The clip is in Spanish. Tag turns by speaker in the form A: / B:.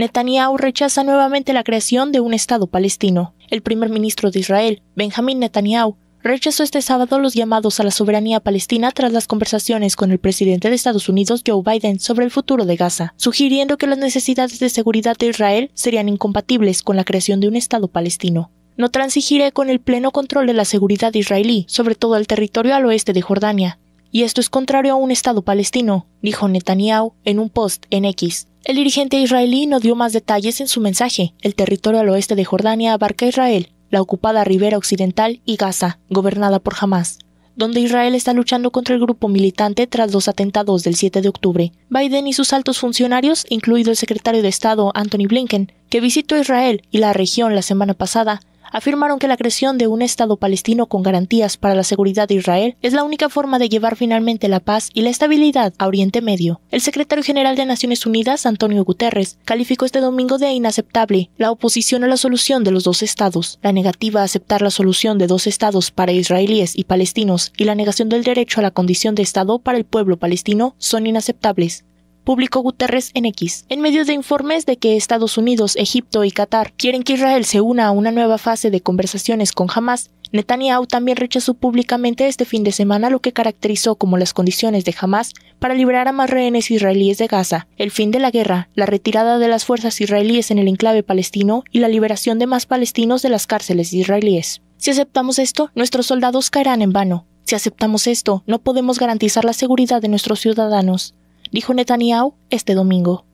A: Netanyahu rechaza nuevamente la creación de un Estado palestino. El primer ministro de Israel, Benjamin Netanyahu, rechazó este sábado los llamados a la soberanía palestina tras las conversaciones con el presidente de Estados Unidos Joe Biden sobre el futuro de Gaza, sugiriendo que las necesidades de seguridad de Israel serían incompatibles con la creación de un Estado palestino. No transigiré con el pleno control de la seguridad israelí, sobre todo el territorio al oeste de Jordania, y esto es contrario a un Estado palestino, dijo Netanyahu en un post en X. El dirigente israelí no dio más detalles en su mensaje. El territorio al oeste de Jordania abarca Israel, la ocupada ribera occidental y Gaza, gobernada por Hamas, donde Israel está luchando contra el grupo militante tras los atentados del 7 de octubre. Biden y sus altos funcionarios, incluido el secretario de Estado Anthony Blinken, que visitó Israel y la región la semana pasada, afirmaron que la creación de un Estado palestino con garantías para la seguridad de Israel es la única forma de llevar finalmente la paz y la estabilidad a Oriente Medio. El secretario general de Naciones Unidas, Antonio Guterres, calificó este domingo de inaceptable la oposición a la solución de los dos estados, la negativa a aceptar la solución de dos estados para israelíes y palestinos y la negación del derecho a la condición de Estado para el pueblo palestino son inaceptables publicó Guterres en X, en medio de informes de que Estados Unidos, Egipto y Qatar quieren que Israel se una a una nueva fase de conversaciones con Hamas, Netanyahu también rechazó públicamente este fin de semana lo que caracterizó como las condiciones de Hamas para liberar a más rehenes israelíes de Gaza, el fin de la guerra, la retirada de las fuerzas israelíes en el enclave palestino y la liberación de más palestinos de las cárceles israelíes. Si aceptamos esto, nuestros soldados caerán en vano. Si aceptamos esto, no podemos garantizar la seguridad de nuestros ciudadanos dijo Netanyahu este domingo.